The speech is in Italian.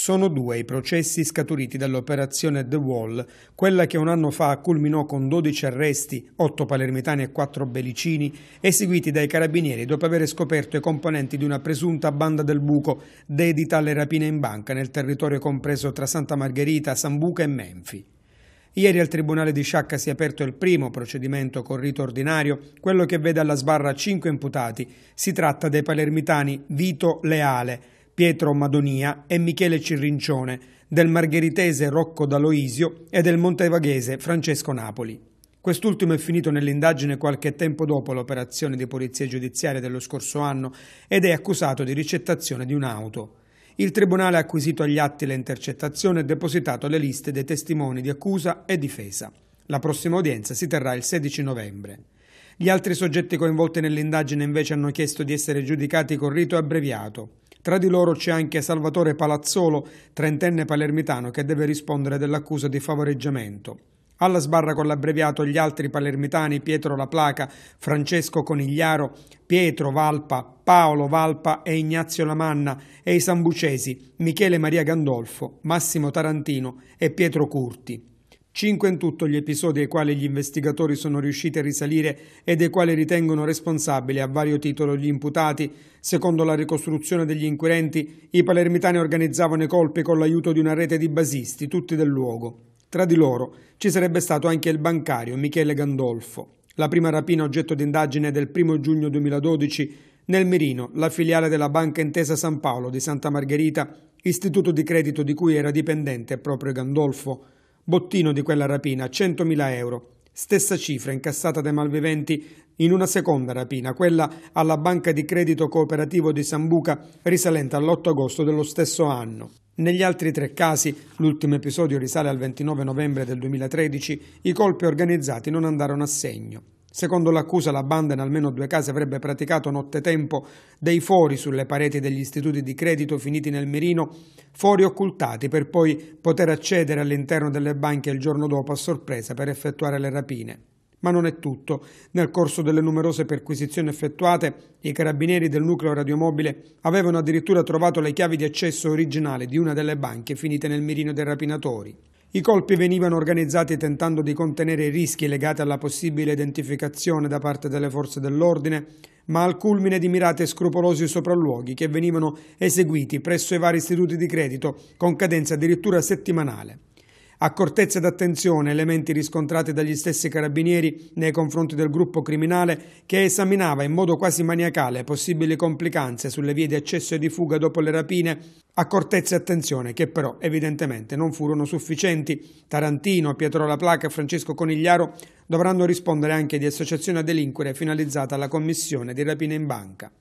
Sono due i processi scaturiti dall'operazione The Wall, quella che un anno fa culminò con 12 arresti, 8 palermitani e 4 belicini, eseguiti dai carabinieri dopo aver scoperto i componenti di una presunta banda del buco dedita alle rapine in banca nel territorio compreso tra Santa Margherita, Sambuca e Menfi. Ieri al Tribunale di Sciacca si è aperto il primo procedimento con rito ordinario, quello che vede alla sbarra 5 imputati. Si tratta dei palermitani Vito Leale, Pietro Madonia e Michele Cirrincione, del margheritese Rocco D'Aloisio e del montevaghese Francesco Napoli. Quest'ultimo è finito nell'indagine qualche tempo dopo l'operazione di polizia giudiziaria dello scorso anno ed è accusato di ricettazione di un'auto. Il tribunale ha acquisito agli atti le intercettazioni e depositato le liste dei testimoni di accusa e difesa. La prossima udienza si terrà il 16 novembre. Gli altri soggetti coinvolti nell'indagine invece hanno chiesto di essere giudicati con rito abbreviato. Tra di loro c'è anche Salvatore Palazzolo, trentenne palermitano, che deve rispondere dell'accusa di favoreggiamento. Alla sbarra con l'abbreviato gli altri palermitani Pietro La Placa, Francesco Conigliaro, Pietro Valpa, Paolo Valpa e Ignazio Lamanna e i sambucesi Michele Maria Gandolfo, Massimo Tarantino e Pietro Curti. Cinque in tutto gli episodi ai quali gli investigatori sono riusciti a risalire e dei quali ritengono responsabili a vario titolo gli imputati. Secondo la ricostruzione degli inquirenti, i palermitani organizzavano i colpi con l'aiuto di una rete di basisti, tutti del luogo. Tra di loro ci sarebbe stato anche il bancario Michele Gandolfo. La prima rapina oggetto d'indagine è del 1 giugno 2012 nel Mirino, la filiale della Banca Intesa San Paolo di Santa Margherita, istituto di credito di cui era dipendente proprio Gandolfo bottino di quella rapina, 100.000 euro. Stessa cifra incassata dai malviventi in una seconda rapina, quella alla Banca di Credito Cooperativo di Sambuca risalente all'8 agosto dello stesso anno. Negli altri tre casi, l'ultimo episodio risale al 29 novembre del 2013, i colpi organizzati non andarono a segno. Secondo l'accusa, la banda in almeno due casi avrebbe praticato nottetempo dei fori sulle pareti degli istituti di credito finiti nel mirino, fori occultati per poi poter accedere all'interno delle banche il giorno dopo a sorpresa per effettuare le rapine. Ma non è tutto. Nel corso delle numerose perquisizioni effettuate, i carabinieri del nucleo radiomobile avevano addirittura trovato le chiavi di accesso originale di una delle banche finite nel mirino dei rapinatori. I colpi venivano organizzati tentando di contenere i rischi legati alla possibile identificazione da parte delle forze dell'ordine, ma al culmine di mirate e scrupolosi sopralluoghi che venivano eseguiti presso i vari istituti di credito con cadenza addirittura settimanale. Accortezza ed attenzione, elementi riscontrati dagli stessi carabinieri nei confronti del gruppo criminale che esaminava in modo quasi maniacale possibili complicanze sulle vie di accesso e di fuga dopo le rapine Accortezza e attenzione che però evidentemente non furono sufficienti. Tarantino, Pietro La Placa e Francesco Conigliaro dovranno rispondere anche di associazione a delinquere finalizzata alla commissione di rapine in banca.